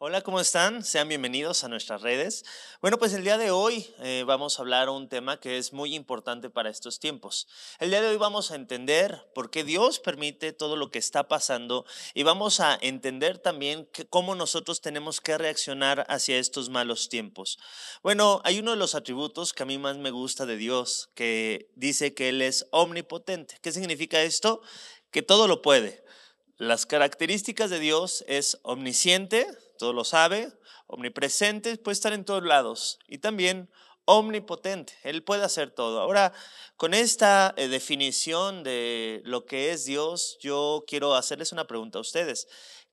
Hola, ¿cómo están? Sean bienvenidos a nuestras redes. Bueno, pues el día de hoy eh, vamos a hablar un tema que es muy importante para estos tiempos. El día de hoy vamos a entender por qué Dios permite todo lo que está pasando y vamos a entender también cómo nosotros tenemos que reaccionar hacia estos malos tiempos. Bueno, hay uno de los atributos que a mí más me gusta de Dios, que dice que Él es omnipotente. ¿Qué significa esto? Que todo lo puede. Las características de Dios es omnisciente, todo lo sabe, omnipresente, puede estar en todos lados y también omnipotente, Él puede hacer todo. Ahora, con esta eh, definición de lo que es Dios, yo quiero hacerles una pregunta a ustedes.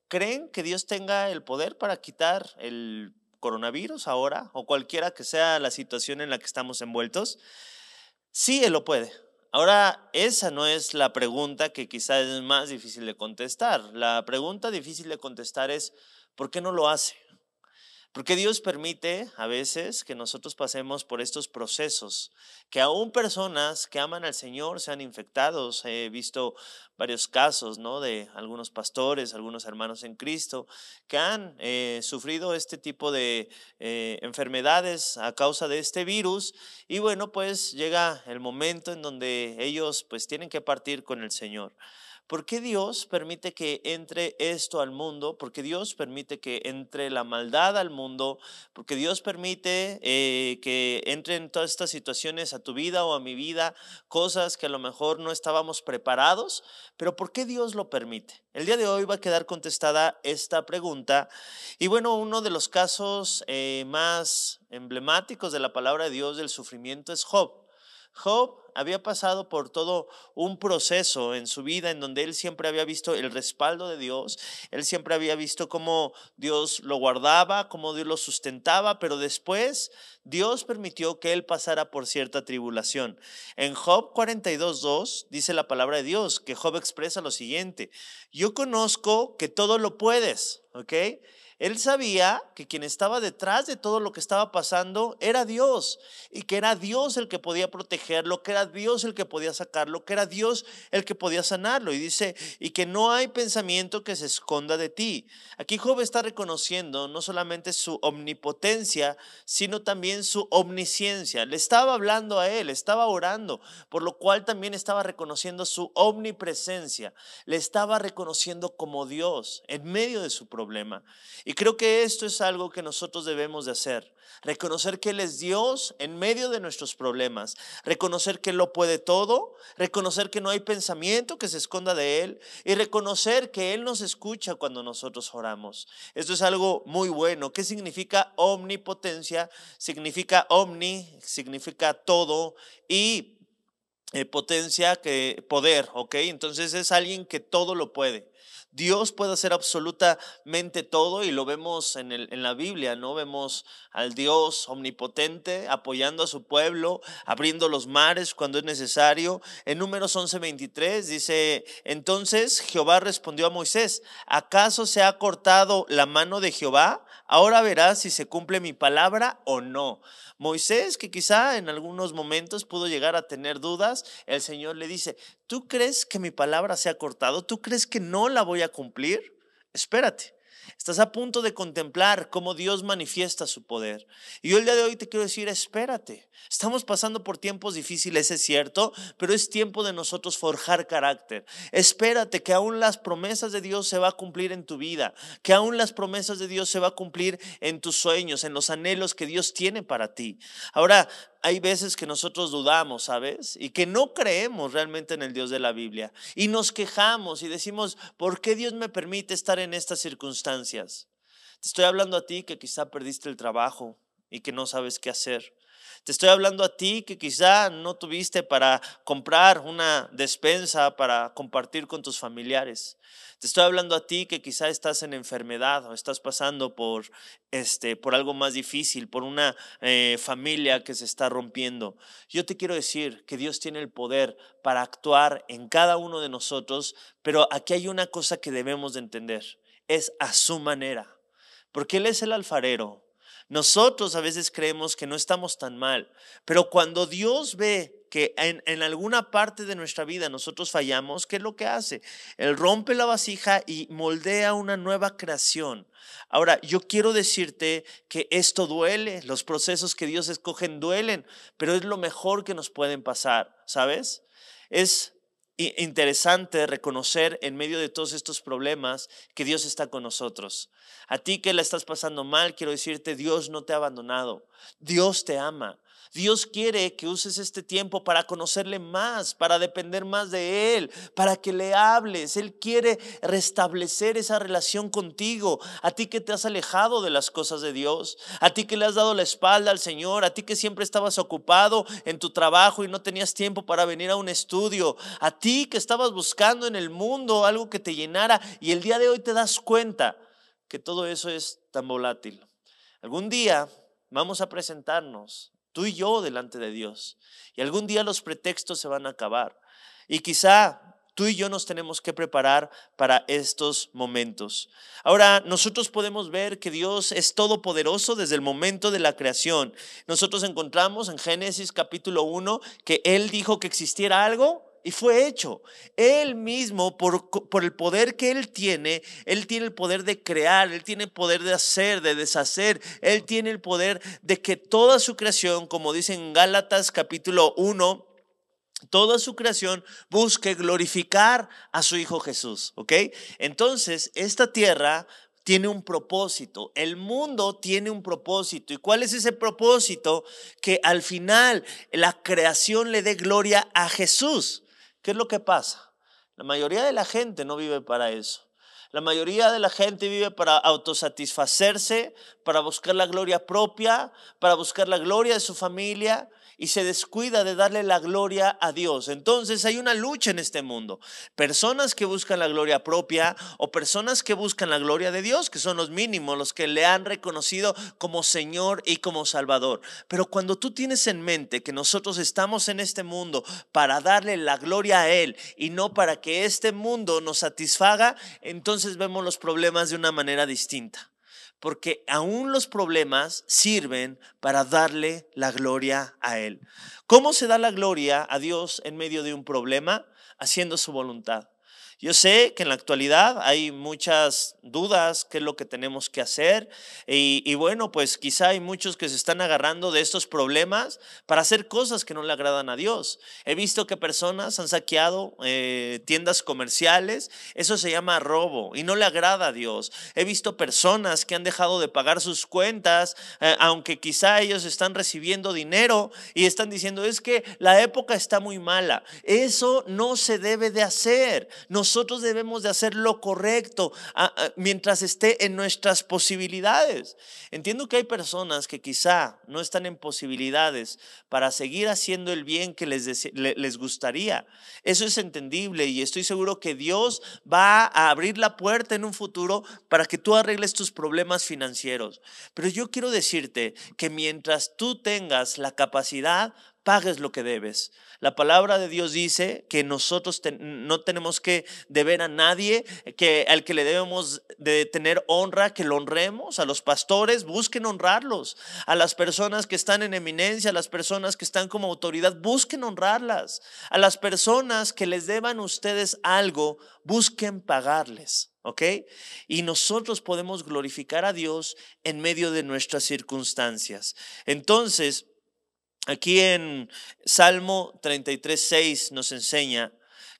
¿Creen que Dios tenga el poder para quitar el coronavirus ahora o cualquiera que sea la situación en la que estamos envueltos? Sí, Él lo puede. Ahora, esa no es la pregunta que quizás es más difícil de contestar. La pregunta difícil de contestar es, ¿Por qué no lo hace? Porque Dios permite a veces que nosotros pasemos por estos procesos, que aún personas que aman al Señor sean infectados. He visto varios casos ¿no? de algunos pastores, algunos hermanos en Cristo, que han eh, sufrido este tipo de eh, enfermedades a causa de este virus. Y bueno, pues llega el momento en donde ellos pues tienen que partir con el Señor. ¿Por qué Dios permite que entre esto al mundo? ¿Por qué Dios permite que entre la maldad al mundo? ¿Por qué Dios permite que eh, que entren todas estas situaciones a tu vida o a mi vida? Cosas que a lo mejor no estábamos preparados, pero ¿por qué Dios lo permite? El día de hoy va a quedar contestada esta pregunta. Y bueno, uno de los casos eh, más emblemáticos de la palabra de Dios del sufrimiento es Job. Job había pasado por todo un proceso en su vida en donde él siempre había visto el respaldo de Dios, él siempre había visto cómo Dios lo guardaba, cómo Dios lo sustentaba, pero después Dios permitió que él pasara por cierta tribulación. En Job 42.2 dice la palabra de Dios, que Job expresa lo siguiente, yo conozco que todo lo puedes, ¿ok? Él sabía que quien estaba detrás de todo lo que estaba pasando era Dios y que era Dios el que podía protegerlo, que era Dios el que podía sacarlo, que era Dios el que podía sanarlo. Y dice, y que no hay pensamiento que se esconda de ti. Aquí Job está reconociendo no solamente su omnipotencia, sino también su omnisciencia. Le estaba hablando a él, estaba orando, por lo cual también estaba reconociendo su omnipresencia. Le estaba reconociendo como Dios en medio de su problema. Y creo que esto es algo que nosotros debemos de hacer. Reconocer que Él es Dios en medio de nuestros problemas. Reconocer que Él lo puede todo. Reconocer que no hay pensamiento que se esconda de Él. Y reconocer que Él nos escucha cuando nosotros oramos. Esto es algo muy bueno. ¿Qué significa omnipotencia? Significa omni, significa todo. Y eh, potencia que poder, ¿ok? Entonces es alguien que todo lo puede. Dios puede hacer absolutamente todo y lo vemos en, en, la Biblia, ¿no? Vemos al Dios omnipotente apoyando a su pueblo, abriendo los mares cuando es necesario. En números 11:23 dice, entonces Jehová respondió a Moisés, ¿acaso se ha cortado la mano de Jehová? Ahora verás si se cumple mi palabra o no. Moisés, que quizá en algunos momentos pudo llegar a tener dudas, el Señor le dice, ¿tú crees que mi palabra se ha cortado? ¿Tú crees que no la voy a cumplir? Espérate. Estás a punto de contemplar cómo Dios manifiesta su poder. Y yo el día de hoy te quiero decir, espérate. Estamos pasando por tiempos difíciles, es cierto, pero es tiempo de nosotros forjar carácter. Espérate que aún las promesas de Dios se va a cumplir en tu vida, que aún las promesas de Dios se va a cumplir en tus sueños, en los anhelos que Dios tiene para ti. Ahora, hay veces que nosotros dudamos, ¿sabes? Y que no creemos realmente en el Dios de la Biblia. Y nos quejamos y decimos, ¿por qué Dios me permite estar en estas circunstancias? Te estoy hablando a ti que quizá perdiste el trabajo, y que no sabes qué hacer. Te estoy hablando a ti que quizá no tuviste para comprar una despensa para compartir con tus familiares. Te estoy hablando a ti que quizá estás en enfermedad o estás pasando por, este, por algo más difícil, por una eh, familia que se está rompiendo. Yo te quiero decir que Dios tiene el poder para actuar en cada uno de nosotros, pero aquí hay una cosa que debemos de entender. Es a su manera. Porque Él es el alfarero, nosotros a veces creemos que no estamos tan mal, pero cuando Dios ve que en, alguna parte de nuestra vida nosotros fallamos, ¿qué es lo que hace? Él rompe la vasija y moldea una nueva creación. Ahora, yo quiero decirte que esto duele, los procesos que Dios escogen duelen, pero es lo mejor que nos pueden pasar, ¿sabes? Es interesante reconocer en medio de todos estos problemas que Dios está con nosotros. A ti que la estás pasando mal, quiero decirte, Dios no te ha abandonado. Dios te ama. Dios quiere que uses este tiempo para conocerle más, para depender más de Él, para que le hables. Él quiere restablecer esa relación contigo. A ti que te has alejado de las cosas de Dios, a ti que le has dado la espalda al Señor, a ti que siempre estabas ocupado en tu trabajo y no tenías tiempo para venir a un estudio, a ti que estabas buscando en el mundo algo que te llenara y el día de hoy te das cuenta que todo eso es tan volátil. Algún día Vamos a presentarnos, tú y yo, delante de Dios. Y algún día los pretextos se van a acabar. Y quizá tú y yo nos tenemos que preparar para estos momentos. Ahora, nosotros podemos ver que Dios es todopoderoso desde el momento de la creación. Nosotros encontramos en Génesis capítulo 1 que Él dijo que existiera algo y fue hecho. Él mismo, por, el poder que Él tiene, Él tiene el poder de crear, Él tiene el poder de hacer, de deshacer, Él tiene el poder de que toda su creación, como dicen Gálatas capítulo 1, toda su creación busque glorificar a su Hijo Jesús, ¿ok? Entonces, esta tierra tiene un propósito, el mundo tiene un propósito. ¿Y cuál es ese propósito? Que al final la creación le dé gloria a Jesús. ¿Qué es lo que pasa? La mayoría de la gente no vive para eso. La mayoría de la gente vive para autosatisfacerse, para buscar la gloria propia, para buscar la gloria de su familia, y se descuida de darle la gloria a Dios. Entonces hay una lucha en este mundo. Personas que buscan la gloria propia o personas que buscan la gloria de Dios, que son los mínimos, los que le han reconocido como Señor y como Salvador. Pero cuando tú tienes en mente que nosotros estamos en este mundo para darle la gloria a Él y no para que este mundo nos satisfaga, entonces vemos los problemas de una manera distinta porque aún los problemas sirven para darle la gloria a Él. ¿Cómo se da la gloria a Dios en medio de un problema? Haciendo su voluntad. Yo sé que en la actualidad hay muchas dudas, qué es lo que tenemos que hacer. Y, bueno, pues quizá hay muchos que se están agarrando de estos problemas para hacer cosas que no le agradan a Dios. He visto que personas han saqueado eh, tiendas comerciales, eso se llama robo y no le agrada a Dios. He visto personas que han dejado de pagar sus cuentas, eh, aunque quizá ellos están recibiendo dinero y están diciendo, es que la época está muy mala. Eso no se debe de hacer. no nosotros debemos de hacer lo correcto mientras esté en nuestras posibilidades. Entiendo que hay personas que quizá no están en posibilidades para seguir haciendo el bien que les, les gustaría. Eso es entendible y estoy seguro que Dios va a abrir la puerta en un futuro para que tú arregles tus problemas financieros. Pero yo quiero decirte que mientras tú tengas la capacidad, pagues lo que debes. La palabra de Dios dice que nosotros no tenemos que deber a nadie, que al que le debemos de tener honra, que lo honremos, a los pastores busquen honrarlos, a las personas que están en eminencia, a las personas que están como autoridad, busquen honrarlas, a las personas que les deban ustedes algo, busquen pagarles. ¿Ok? Y nosotros podemos glorificar a Dios en medio de nuestras circunstancias. Entonces, Aquí en Salmo 33.6 nos enseña,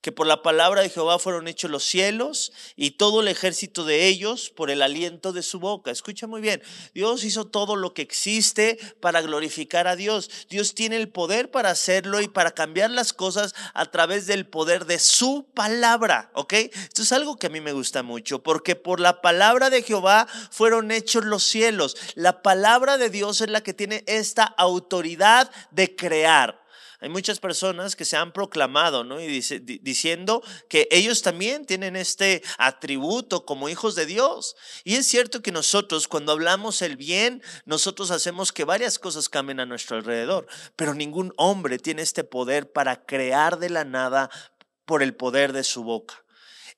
que por la palabra de Jehová fueron hechos los cielos y todo el ejército de ellos por el aliento de su boca. Escucha muy bien, Dios hizo todo lo que existe para glorificar a Dios. Dios tiene el poder para hacerlo y para cambiar las cosas a través del poder de su palabra, ¿ok? Esto es algo que a mí me gusta mucho, porque por la palabra de Jehová fueron hechos los cielos. La palabra de Dios es la que tiene esta autoridad de crear. Hay muchas personas que se han proclamado, ¿no? Y dice, diciendo que ellos también tienen este atributo como hijos de Dios. Y es cierto que nosotros cuando hablamos el bien, nosotros hacemos que varias cosas cambien a nuestro alrededor, pero ningún hombre tiene este poder para crear de la nada por el poder de su boca.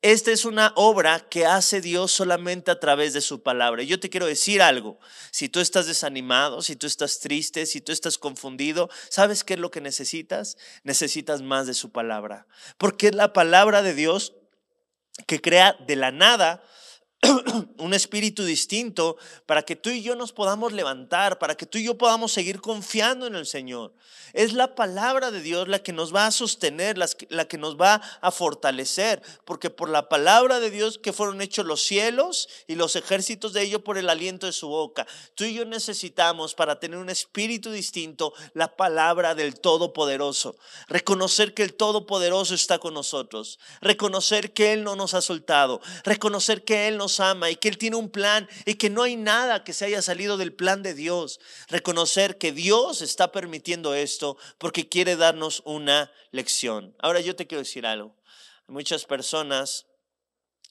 Esta es una obra que hace Dios solamente a través de su palabra. Y yo te quiero decir algo, si tú estás desanimado, si tú estás triste, si tú estás confundido, ¿sabes qué es lo que necesitas? Necesitas más de su palabra, porque es la palabra de Dios que crea de la nada un espíritu distinto para que tú y yo nos podamos levantar, para que tú y yo podamos seguir confiando en el Señor. Es la palabra de Dios la que nos va a sostener, la que nos va a fortalecer, porque por la palabra de Dios que fueron hechos los cielos y los ejércitos de ellos por el aliento de su boca. Tú y yo necesitamos para tener un espíritu distinto la palabra del Todopoderoso. Reconocer que el Todopoderoso está con nosotros, reconocer que Él no nos ha soltado, reconocer que Él nos ama y que Él tiene un plan y que no hay nada que se haya salido del plan de Dios. Reconocer que Dios está permitiendo esto porque quiere darnos una lección. Ahora yo te quiero decir algo. Muchas personas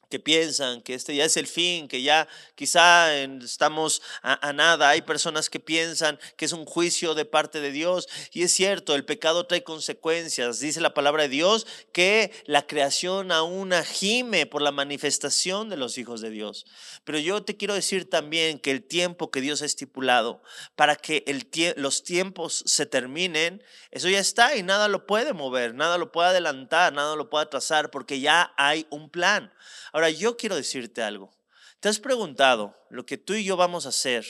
que piensan que este ya es el fin, que ya quizá estamos a, nada. Hay personas que piensan que es un juicio de parte de Dios. Y es cierto, el pecado trae consecuencias. Dice la palabra de Dios que la creación aún gime por la manifestación de los hijos de Dios. Pero yo te quiero decir también que el tiempo que Dios ha estipulado para que el los tiempos se terminen, eso ya está y nada lo puede mover, nada lo puede adelantar, nada lo puede atrasar, porque ya hay un plan. Ahora, yo quiero decirte algo. ¿Te has preguntado lo que tú y yo vamos a hacer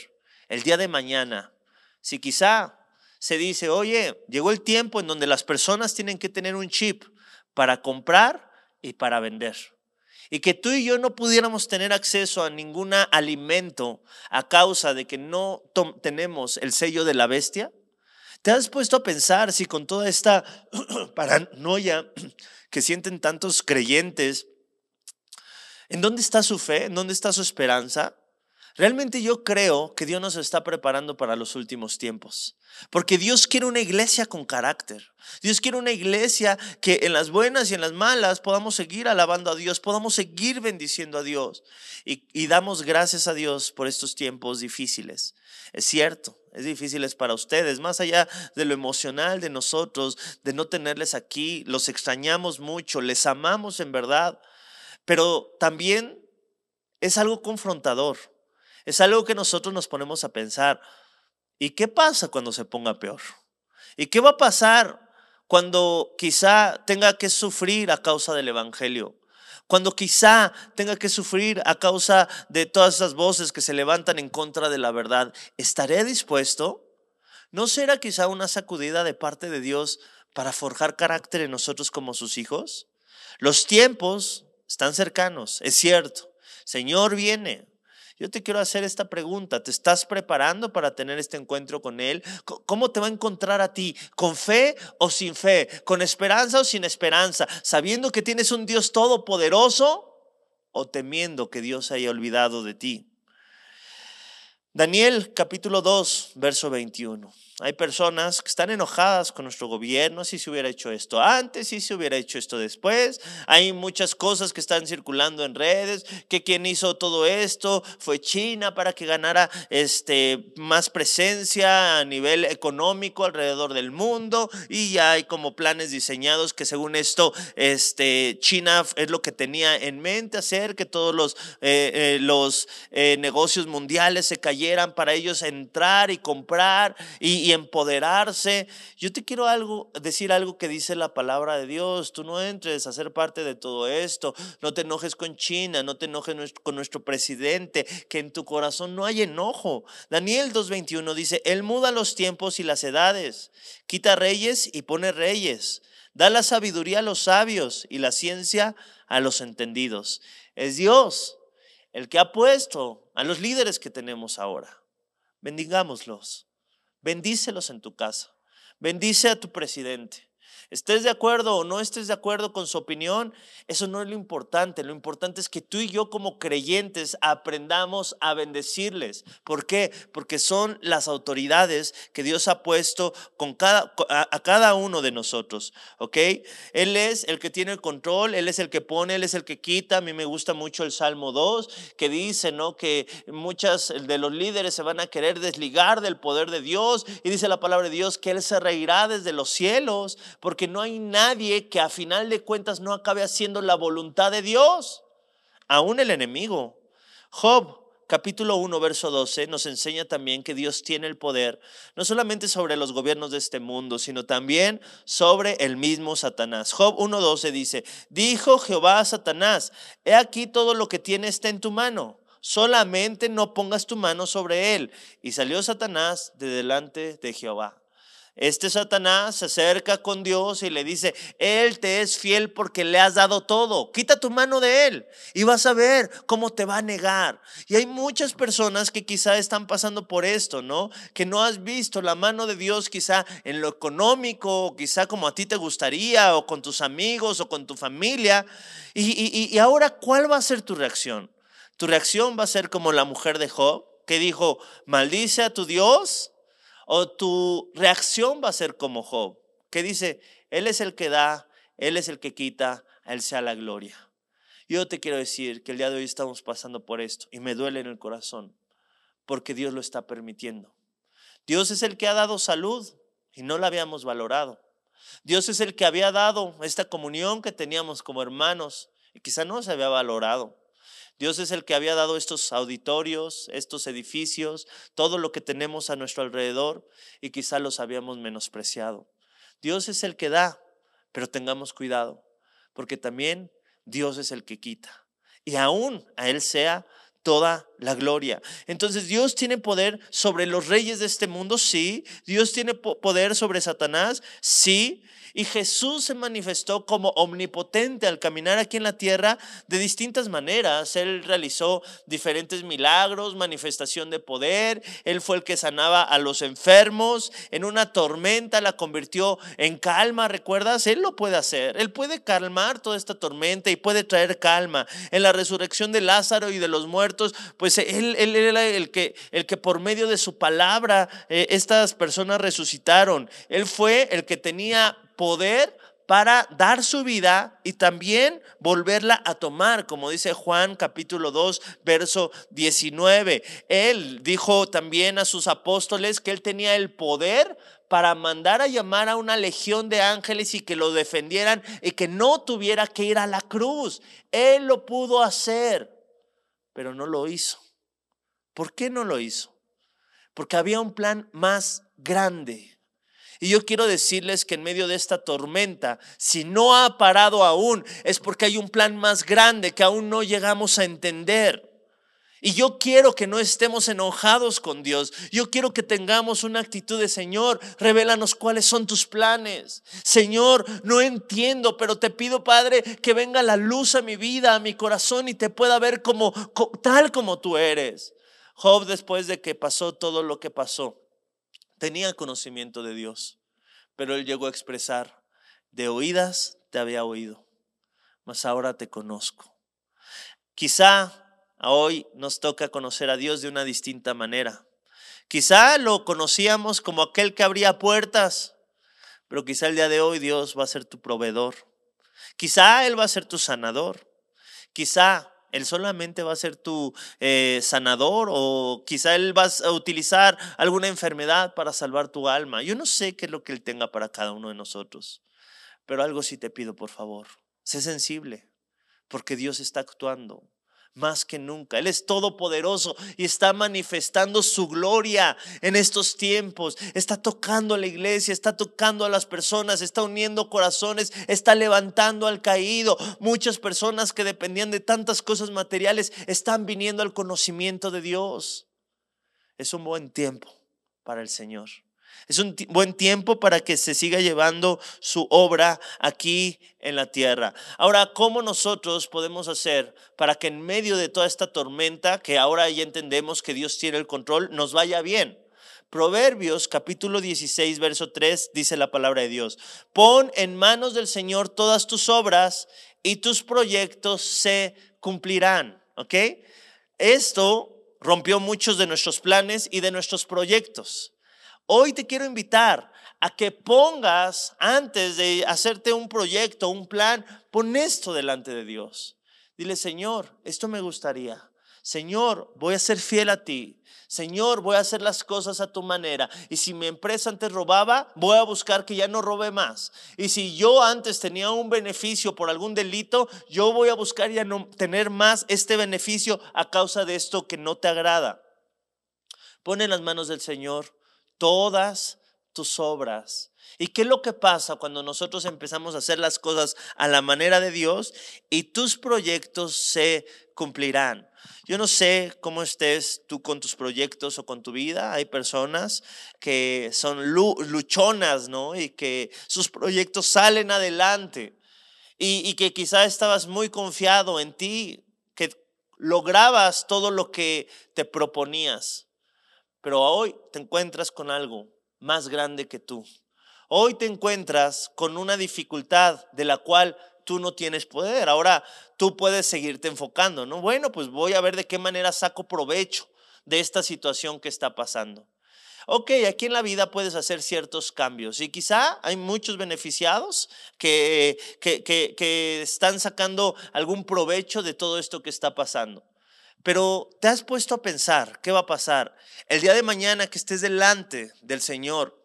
el día de mañana? Si quizá se dice, oye, llegó el tiempo en donde las personas tienen que tener un chip para comprar y para vender. Y que tú y yo no pudiéramos tener acceso a ningún alimento a causa de que no tenemos el sello de la bestia. ¿Te has puesto a pensar si con toda esta paranoia que sienten tantos creyentes ¿En dónde está su fe? ¿En dónde está su esperanza? Realmente yo creo que Dios nos está preparando para los últimos tiempos. Porque Dios quiere una iglesia con carácter. Dios quiere una iglesia que en las buenas y en las malas podamos seguir alabando a Dios, podamos seguir bendiciendo a Dios. Y, damos gracias a Dios por estos tiempos difíciles. Es cierto, es difícil es para ustedes, más allá de lo emocional de nosotros, de no tenerles aquí, los extrañamos mucho, les amamos en verdad, pero también es algo confrontador, es algo que nosotros nos ponemos a pensar. ¿Y qué pasa cuando se ponga peor? ¿Y qué va a pasar cuando quizá tenga que sufrir a causa del Evangelio? Cuando quizá tenga que sufrir a causa de todas esas voces que se levantan en contra de la verdad, ¿estaré dispuesto? ¿No será quizá una sacudida de parte de Dios para forjar carácter en nosotros como sus hijos? Los tiempos están cercanos, es cierto. Señor viene. Yo te quiero hacer esta pregunta. ¿Te estás preparando para tener este encuentro con Él? ¿Cómo te va a encontrar a ti? ¿Con fe o sin fe? ¿Con esperanza o sin esperanza? ¿Sabiendo que tienes un Dios todopoderoso o temiendo que Dios haya olvidado de ti? Daniel capítulo 2, verso 21. Hay personas que están enojadas con nuestro gobierno, si se hubiera hecho esto antes, si se hubiera hecho esto después. Hay muchas cosas que están circulando en redes, que quien hizo todo esto fue China para que ganara este, más presencia a nivel económico alrededor del mundo y ya hay como planes diseñados que según esto este, China es lo que tenía en mente hacer que todos los, eh, eh, los eh, negocios mundiales se cayeran eran para ellos entrar y comprar y, empoderarse. Yo te quiero algo, decir algo que dice la palabra de Dios. Tú no entres a ser parte de todo esto. No te enojes con China, no te enojes con nuestro presidente, que en tu corazón no hay enojo. Daniel 2.21 dice, Él muda los tiempos y las edades, quita reyes y pone reyes. Da la sabiduría a los sabios y la ciencia a los entendidos. Es Dios el que ha puesto a los líderes que tenemos ahora. Bendigámoslos. Bendícelos en tu casa. Bendice a tu presidente. Estés de acuerdo o no estés de acuerdo con su opinión, eso no es lo importante. Lo importante es que tú y yo como creyentes aprendamos a bendecirles. ¿Por qué? Porque son las autoridades que Dios ha puesto con cada, a, cada uno de nosotros. ¿Ok? Él es el que tiene el control, Él es el que pone, Él es el que quita. A mí me gusta mucho el Salmo 2 que dice, ¿no? Que muchas de los líderes se van a querer desligar del poder de Dios y dice la palabra de Dios que Él se reirá desde los cielos. Porque porque no hay nadie que a final de cuentas no acabe haciendo la voluntad de Dios, aún el enemigo. Job capítulo 1, verso 12, nos enseña también que Dios tiene el poder, no solamente sobre los gobiernos de este mundo, sino también sobre el mismo Satanás. Job 1.12 dice, dijo Jehová a Satanás, he aquí todo lo que tiene está en tu mano, solamente no pongas tu mano sobre él. Y salió Satanás de delante de Jehová. Este Satanás se acerca con Dios y le dice, Él te es fiel porque le has dado todo, quita tu mano de Él y vas a ver cómo te va a negar. Y hay muchas personas que quizá están pasando por esto, ¿no? Que no has visto la mano de Dios quizá en lo económico, quizá como a ti te gustaría, o con tus amigos, o con tu familia. Y, y ahora, ¿cuál va a ser tu reacción? Tu reacción va a ser como la mujer de Job, que dijo, maldice a tu Dios o tu reacción va a ser como Job, que dice, Él es el que da, Él es el que quita, a Él sea la gloria. Yo te quiero decir que el día de hoy estamos pasando por esto y me duele en el corazón porque Dios lo está permitiendo. Dios es el que ha dado salud y no la habíamos valorado. Dios es el que había dado esta comunión que teníamos como hermanos y quizá no se había valorado. Dios es el que había dado estos auditorios, estos edificios, todo lo que tenemos a nuestro alrededor y quizá los habíamos menospreciado. Dios es el que da, pero tengamos cuidado, porque también Dios es el que quita. Y aún a Él sea toda la gloria. Entonces, Dios tiene poder sobre los reyes de este mundo, sí. Dios tiene poder sobre Satanás, sí. Y Jesús se manifestó como omnipotente al caminar aquí en la tierra de distintas maneras. Él realizó diferentes milagros, manifestación de poder. Él fue el que sanaba a los enfermos. En una tormenta la convirtió en calma, ¿recuerdas? Él lo puede hacer. Él puede calmar toda esta tormenta y puede traer calma. En la resurrección de Lázaro y de los muertos, pues pues él, era el que, el que por medio de su palabra eh, estas personas resucitaron. Él fue el que tenía poder para dar su vida y también volverla a tomar, como dice Juan capítulo 2, verso 19. Él dijo también a sus apóstoles que él tenía el poder para mandar a llamar a una legión de ángeles y que lo defendieran y que no tuviera que ir a la cruz. Él lo pudo hacer pero no lo hizo. ¿Por qué no lo hizo? Porque había un plan más grande. Y yo quiero decirles que en medio de esta tormenta, si no ha parado aún, es porque hay un plan más grande que aún no llegamos a entender. Y yo quiero que no estemos enojados con Dios. Yo quiero que tengamos una actitud de Señor, revélanos cuáles son tus planes. Señor, no entiendo, pero te pido, Padre, que venga la luz a mi vida, a mi corazón y te pueda ver como tal como tú eres. Job, después de que pasó todo lo que pasó, tenía conocimiento de Dios, pero él llegó a expresar, de oídas te había oído, mas ahora te conozco. Quizá Hoy nos toca conocer a Dios de una distinta manera. Quizá lo conocíamos como aquel que abría puertas, pero quizá el día de hoy Dios va a ser tu proveedor. Quizá Él va a ser tu sanador. Quizá él solamente va a ser tu eh, sanador o quizá Él va a utilizar alguna enfermedad para salvar tu alma. Yo no sé qué es lo que Él tenga para cada uno de nosotros, pero algo sí te pido, por favor. Sé sensible, porque Dios está actuando más que nunca. Él es todopoderoso y está manifestando su gloria en estos tiempos. Está tocando a la iglesia, está tocando a las personas, está uniendo corazones, está levantando al caído. Muchas personas que dependían de tantas cosas materiales están viniendo al conocimiento de Dios. Es un buen tiempo para el Señor. Es un buen tiempo para que se siga llevando su obra aquí en la tierra. Ahora, ¿cómo nosotros podemos hacer para que en medio de toda esta tormenta, que ahora ya entendemos que Dios tiene el control, nos vaya bien? Proverbios capítulo 16, verso 3 dice la palabra de Dios. Pon en manos del Señor todas tus obras y tus proyectos se cumplirán. Esto rompió muchos de nuestros planes y de nuestros proyectos. Hoy te quiero invitar a que pongas, antes de hacerte un proyecto, un plan, pon esto delante de Dios. Dile, Señor, esto me gustaría. Señor, voy a ser fiel a ti. Señor, voy a hacer las cosas a tu manera. Y si mi empresa antes robaba, voy a buscar que ya no robe más. Y si yo antes tenía un beneficio por algún delito, yo voy a buscar ya no tener más este beneficio a causa de esto que no te agrada. Pone en las manos del Señor todas tus obras. ¿Y qué es lo que pasa cuando nosotros empezamos a hacer las cosas a la manera de Dios y tus proyectos se cumplirán? Yo no sé cómo estés tú con tus proyectos o con tu vida. Hay personas que son luchonas, ¿no? Y que sus proyectos salen adelante. Y, que quizá estabas muy confiado en ti, que lograbas todo lo que te proponías. Pero hoy te encuentras con algo más grande que tú. Hoy te encuentras con una dificultad de la cual tú no tienes poder. Ahora tú puedes seguirte enfocando, ¿no? Bueno, pues voy a ver de qué manera saco provecho de esta situación que está pasando. Ok, aquí en la vida puedes hacer ciertos cambios y quizá hay muchos beneficiados que, que, que están sacando algún provecho de todo esto que está pasando. Pero te has puesto a pensar qué va a pasar el día de mañana que estés delante del Señor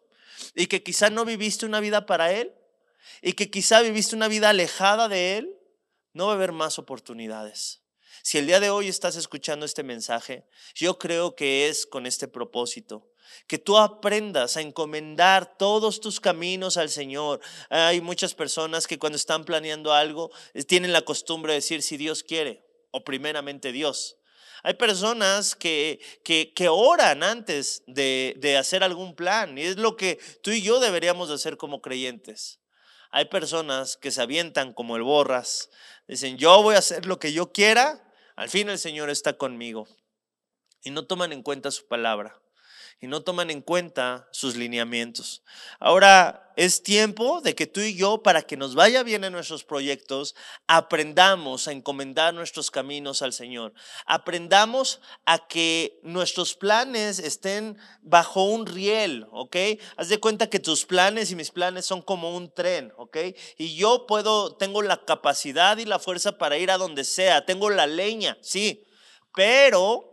y que quizá no viviste una vida para Él y que quizá viviste una vida alejada de Él, no va a haber más oportunidades. Si el día de hoy estás escuchando este mensaje, yo creo que es con este propósito, que tú aprendas a encomendar todos tus caminos al Señor. Hay muchas personas que cuando están planeando algo eh, tienen la costumbre de decir si Dios quiere o primeramente Dios. Hay personas que, que, oran antes de, de hacer algún plan y es lo que tú y yo deberíamos hacer como creyentes. Hay personas que se avientan como el borras, dicen, yo voy a hacer lo que yo quiera, al fin el Señor está conmigo. Y no toman en cuenta su palabra y no toman en cuenta sus lineamientos. Ahora es tiempo de que tú y yo, para que nos vaya bien en nuestros proyectos, aprendamos a encomendar nuestros caminos al Señor. Aprendamos a que nuestros planes estén bajo un riel, ¿ok? Haz de cuenta que tus planes y mis planes son como un tren, ¿ok? Y yo puedo, tengo la capacidad y la fuerza para ir a donde sea, tengo la leña, sí, pero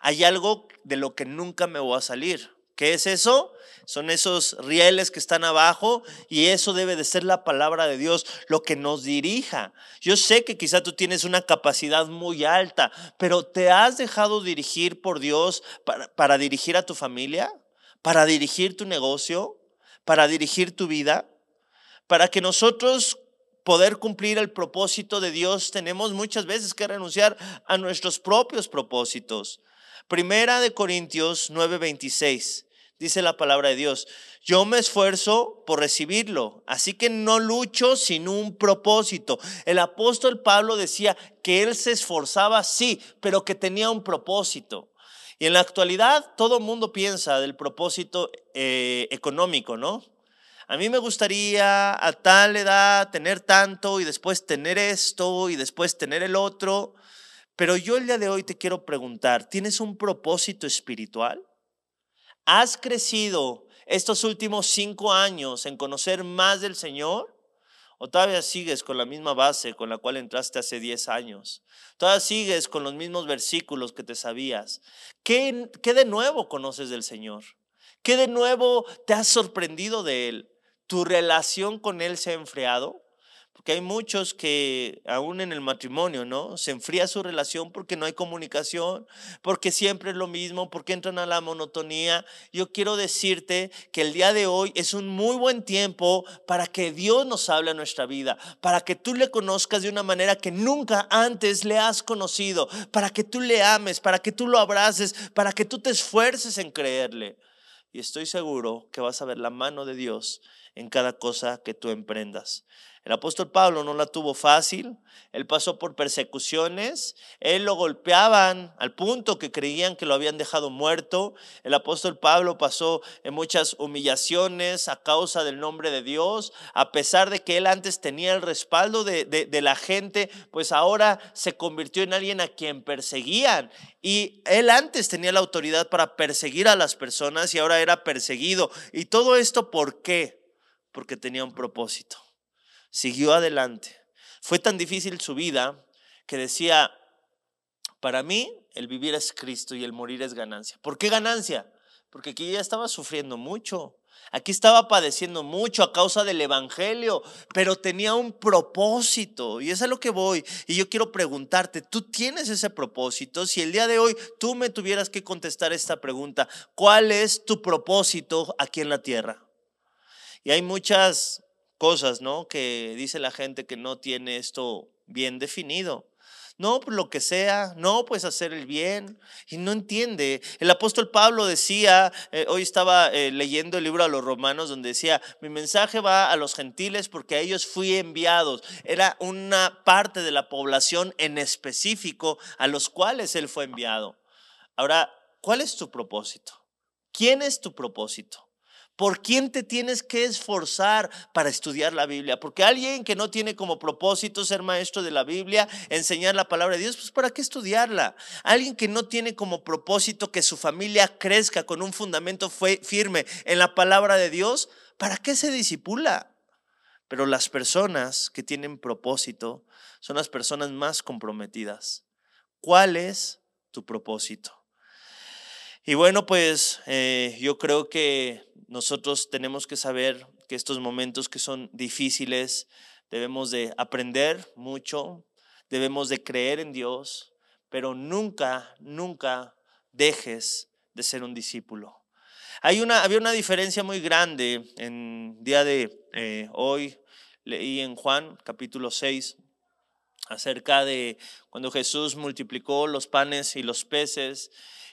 hay algo de lo que nunca me voy a salir. ¿Qué es eso? Son esos rieles que están abajo y eso debe de ser la palabra de Dios, lo que nos dirija. Yo sé que quizá tú tienes una capacidad muy alta, pero ¿te has dejado dirigir por Dios para, dirigir a tu familia? ¿Para dirigir tu negocio? ¿Para dirigir tu vida? Para que nosotros poder cumplir el propósito de Dios, tenemos muchas veces que renunciar a nuestros propios propósitos. Primera de Corintios 9:26 dice la palabra de Dios, yo me esfuerzo por recibirlo, así que no lucho sin un propósito. El apóstol Pablo decía que él se esforzaba, sí, pero que tenía un propósito. Y en la actualidad todo el mundo piensa del propósito eh, económico, ¿no? A mí me gustaría a tal edad tener tanto y después tener esto y después tener el otro. Pero yo el día de hoy te quiero preguntar, ¿tienes un propósito espiritual? ¿Has crecido estos últimos cinco años en conocer más del Señor? ¿O todavía sigues con la misma base con la cual entraste hace diez años? ¿Todavía sigues con los mismos versículos que te sabías? ¿Qué, ¿Qué, de nuevo conoces del Señor? ¿Qué de nuevo te has sorprendido de Él? ¿Tu relación con Él se ha enfriado? Porque hay muchos que aún en el matrimonio, ¿no? Se enfría su relación porque no hay comunicación, porque siempre es lo mismo, porque entran a la monotonía. Yo quiero decirte que el día de hoy es un muy buen tiempo para que Dios nos hable a nuestra vida, para que tú le conozcas de una manera que nunca antes le has conocido, para que tú le ames, para que tú lo abraces, para que tú te esfuerces en creerle. Y estoy seguro que vas a ver la mano de Dios en cada cosa que tú emprendas. El apóstol Pablo no la tuvo fácil, él pasó por persecuciones, él lo golpeaban al punto que creían que lo habían dejado muerto. El apóstol Pablo pasó en muchas humillaciones a causa del nombre de Dios, a pesar de que él antes tenía el respaldo de, la gente, pues ahora se convirtió en alguien a quien perseguían. Y él antes tenía la autoridad para perseguir a las personas y ahora era perseguido. ¿Y todo esto por qué? Porque tenía un propósito siguió adelante. Fue tan difícil su vida que decía, para mí el vivir es Cristo y el morir es ganancia. ¿Por qué ganancia? Porque aquí ya estaba sufriendo mucho. Aquí estaba padeciendo mucho a causa del Evangelio, pero tenía un propósito y es a lo que voy. Y yo quiero preguntarte, ¿tú tienes ese propósito? Si el día de hoy tú me tuvieras que contestar esta pregunta, ¿cuál es tu propósito aquí en la tierra? Y hay muchas cosas, ¿no? Que dice la gente que no tiene esto bien definido. No, pues lo que sea, no, pues hacer el bien. Y no entiende. El apóstol Pablo decía, eh, hoy estaba eh, leyendo el libro a los romanos donde decía, mi mensaje va a los gentiles porque a ellos fui enviado. Era una parte de la población en específico a los cuales él fue enviado. Ahora, ¿cuál es tu propósito? ¿Quién es tu propósito? ¿Por quién te tienes que esforzar para estudiar la Biblia? Porque alguien que no tiene como propósito ser maestro de la Biblia, enseñar la palabra de Dios, pues ¿para qué estudiarla? Alguien que no tiene como propósito que su familia crezca con un fundamento firme en la palabra de Dios, ¿para qué se disipula? Pero las personas que tienen propósito son las personas más comprometidas. ¿Cuál es tu propósito? Y bueno, pues eh, yo creo que nosotros tenemos que saber que estos momentos que son difíciles, debemos de aprender mucho, debemos de creer en Dios, pero nunca, nunca dejes de ser un discípulo. Hay una, había una diferencia muy grande en día de eh, hoy, leí en Juan capítulo 6, acerca de cuando Jesús multiplicó los panes y los peces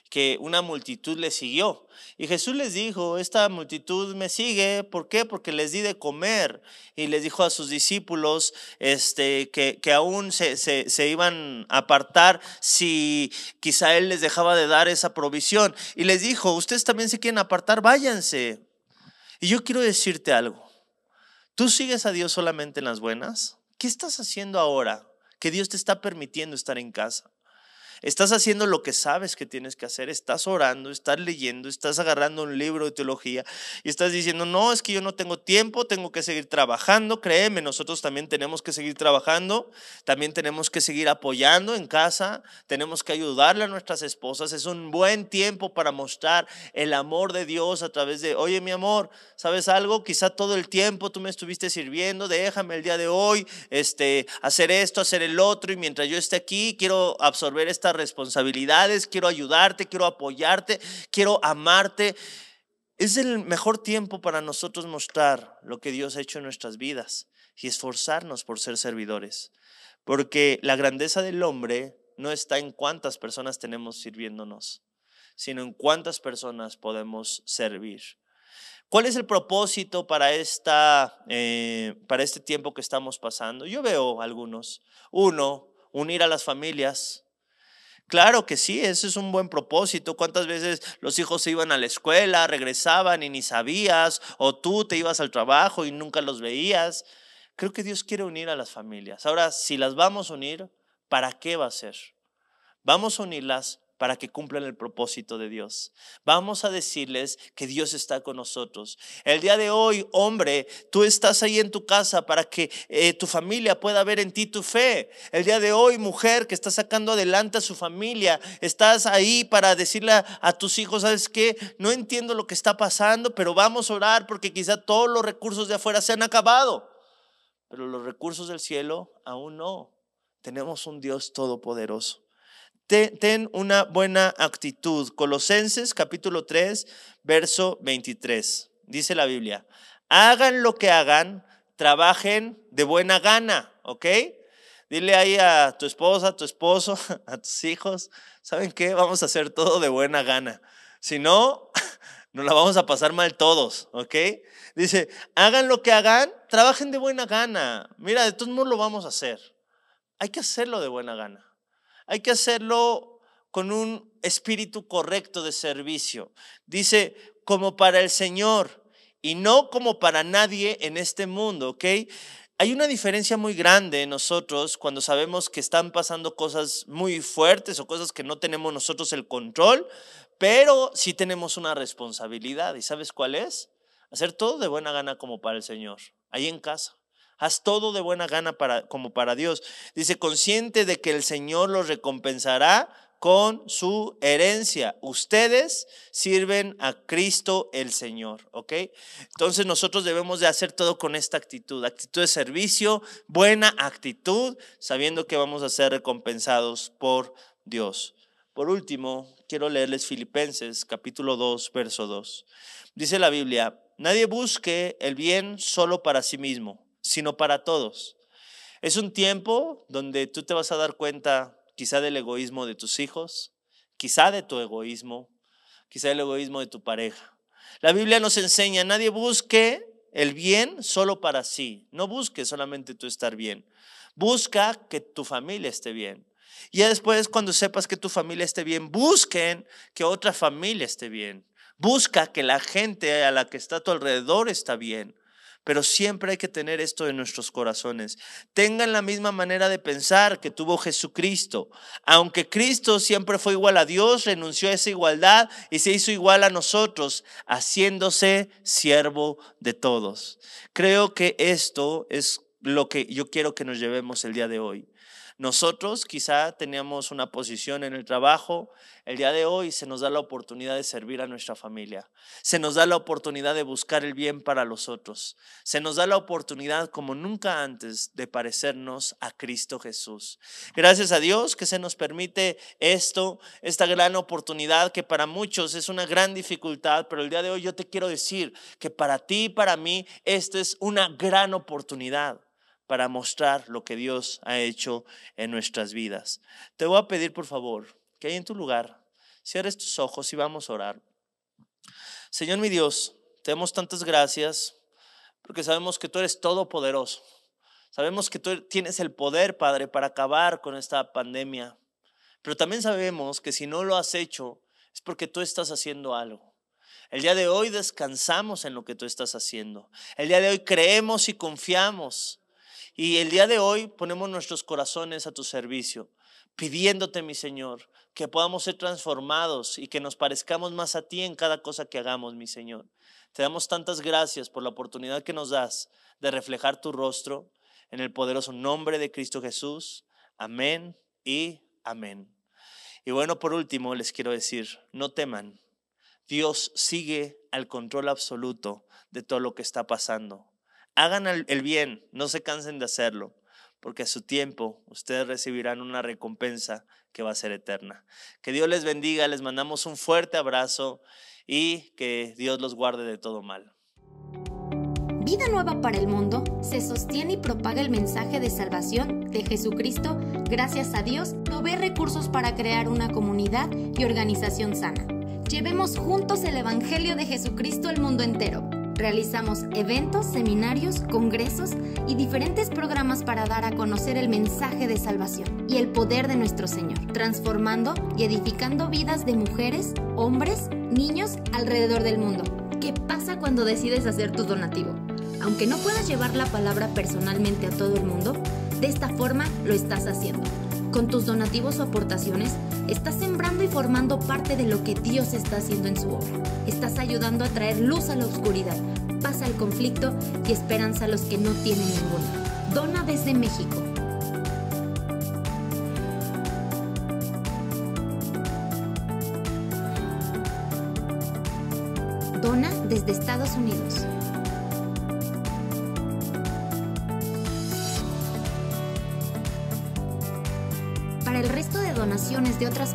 que una multitud le siguió. Y Jesús les dijo, esta multitud me sigue, ¿por qué? Porque les di de comer. Y les dijo a sus discípulos este, que, aún se, se iban a apartar si quizá Él les dejaba de dar esa provisión. Y les dijo, ustedes también se quieren apartar, váyanse. Y yo quiero decirte algo. ¿Tú sigues a Dios solamente en las buenas? ¿Qué estás haciendo ahora que Dios te está permitiendo estar en casa? Estás haciendo lo que sabes que tienes que hacer, estás orando, estás leyendo, estás agarrando un libro de teología y estás diciendo, no, es que yo no tengo tiempo, tengo que seguir trabajando, créeme, nosotros también tenemos que seguir trabajando, también tenemos que seguir apoyando en casa, tenemos que ayudarle a nuestras esposas, es un buen tiempo para mostrar el amor de Dios a través de, oye mi amor, ¿sabes algo? Quizá todo el tiempo tú me estuviste sirviendo, déjame el día de hoy este, hacer esto, hacer el otro y mientras yo esté aquí quiero absorber esta responsabilidades, quiero ayudarte, quiero apoyarte, quiero amarte. Es el mejor tiempo para nosotros mostrar lo que Dios ha hecho en nuestras vidas y esforzarnos por ser servidores. Porque la grandeza del hombre no está en cuántas personas tenemos sirviéndonos, sino en cuántas personas podemos servir. ¿Cuál es el propósito para, esta, eh, para este tiempo que estamos pasando? Yo veo algunos. Uno, unir a las familias, Claro que sí, ese es un buen propósito. ¿Cuántas veces los hijos se iban a la escuela, regresaban y ni sabías, o tú te ibas al trabajo y nunca los veías? Creo que Dios quiere unir a las familias. Ahora, si las vamos a unir, ¿para qué va a ser? Vamos a unirlas para que cumplan el propósito de Dios. Vamos a decirles que Dios está con nosotros. El día de hoy, hombre, tú estás ahí en tu casa para que eh, tu familia pueda ver en ti tu fe. El día de hoy, mujer que está sacando adelante a su familia, estás ahí para decirle a, a tus hijos, ¿sabes qué? No entiendo lo que está pasando, pero vamos a orar porque quizá todos los recursos de afuera se han acabado, pero los recursos del cielo aún no. Tenemos un Dios todopoderoso ten una buena actitud. Colosenses capítulo 3, verso 23. Dice la Biblia, hagan lo que hagan, trabajen de buena gana, ¿ok? Dile ahí a tu esposa, a tu esposo, a tus hijos, ¿saben qué? Vamos a hacer todo de buena gana. Si no, nos la vamos a pasar mal todos, ¿ok? Dice, hagan lo que hagan, trabajen de buena gana. Mira, de todos modos lo vamos a hacer. Hay que hacerlo de buena gana hay que hacerlo con un espíritu correcto de servicio. Dice, como para el Señor y no como para nadie en este mundo, ¿ok? Hay una diferencia muy grande en nosotros cuando sabemos que están pasando cosas muy fuertes o cosas que no tenemos nosotros el control, pero sí tenemos una responsabilidad. ¿Y sabes cuál es? Hacer todo de buena gana como para el Señor, ahí en casa haz todo de buena gana para, como para Dios. Dice, consciente de que el Señor lo recompensará con su herencia. Ustedes sirven a Cristo el Señor, ¿ok? Entonces nosotros debemos de hacer todo con esta actitud, actitud de servicio, buena actitud, sabiendo que vamos a ser recompensados por Dios. Por último, quiero leerles Filipenses capítulo 2, verso 2. Dice la Biblia, nadie busque el bien solo para sí mismo sino para todos. Es un tiempo donde tú te vas a dar cuenta quizá del egoísmo de tus hijos, quizá de tu egoísmo, quizá del egoísmo de tu pareja. La Biblia nos enseña, nadie busque el bien solo para sí, no busque solamente tú estar bien, busca que tu familia esté bien. Y después, cuando sepas que tu familia esté bien, busquen que otra familia esté bien. Busca que la gente a la que está a tu alrededor está bien. Pero siempre hay que tener esto en nuestros corazones. Tengan la misma manera de pensar que tuvo Jesucristo. Aunque Cristo siempre fue igual a Dios, renunció a esa igualdad y se hizo igual a nosotros, haciéndose siervo de todos. Creo que esto es lo que yo quiero que nos llevemos el día de hoy. Nosotros quizá teníamos una posición en el trabajo, el día de hoy se nos da la oportunidad de servir a nuestra familia, se nos da la oportunidad de buscar el bien para los otros, se nos da la oportunidad como nunca antes de parecernos a Cristo Jesús. Gracias a Dios que se nos permite esto, esta gran oportunidad que para muchos es una gran dificultad, pero el día de hoy yo te quiero decir que para ti y para mí esta es una gran oportunidad para mostrar lo que Dios ha hecho en nuestras vidas. Te voy a pedir, por favor, que ahí en tu lugar cierres tus ojos y vamos a orar. Señor mi Dios, te damos tantas gracias porque sabemos que tú eres todopoderoso. Sabemos que tú tienes el poder, Padre, para acabar con esta pandemia. Pero también sabemos que si no lo has hecho es porque tú estás haciendo algo. El día de hoy descansamos en lo que tú estás haciendo. El día de hoy creemos y confiamos y el día de hoy ponemos nuestros corazones a tu servicio, pidiéndote, mi Señor, que podamos ser transformados y que nos parezcamos más a ti en cada cosa que hagamos, mi Señor. Te damos tantas gracias por la oportunidad que nos das de reflejar tu rostro en el poderoso nombre de Cristo Jesús. Amén y amén. Y bueno, por último, les quiero decir, no teman. Dios sigue al control absoluto de todo lo que está pasando Hagan el bien, no se cansen de hacerlo, porque a su tiempo ustedes recibirán una recompensa que va a ser eterna. Que Dios les bendiga, les mandamos un fuerte abrazo y que Dios los guarde de todo mal. Vida Nueva para el Mundo se sostiene y propaga el mensaje de salvación de Jesucristo gracias a Dios provee recursos para crear una comunidad y organización sana. Llevemos juntos el Evangelio de Jesucristo al mundo entero. Realizamos eventos, seminarios, congresos y diferentes programas para dar a conocer el mensaje de salvación y el poder de nuestro Señor, transformando y edificando vidas de mujeres, hombres, niños alrededor del mundo. ¿Qué pasa cuando decides hacer tu donativo? Aunque no puedas llevar la palabra personalmente a todo el mundo, de esta forma lo estás haciendo. Con tus donativos o aportaciones, estás sembrando formando parte de lo que Dios está haciendo en su obra. Estás ayudando a traer luz a la oscuridad, paz al conflicto y esperanza a los que no tienen ninguna. Dona desde México. Dona desde Estados Unidos.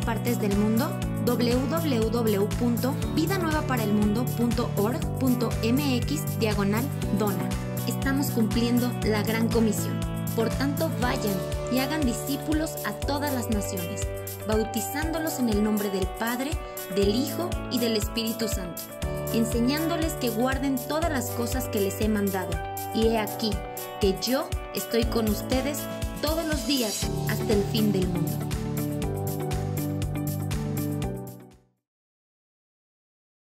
partes del mundo www.vidanuevaparaelmundo.org.mx diagonal dona. Estamos cumpliendo la gran comisión. Por tanto, vayan y hagan discípulos a todas las naciones, bautizándolos en el nombre del Padre, del Hijo y del Espíritu Santo, enseñándoles que guarden todas las cosas que les he mandado. Y he aquí que yo estoy con ustedes todos los días hasta el fin del mundo.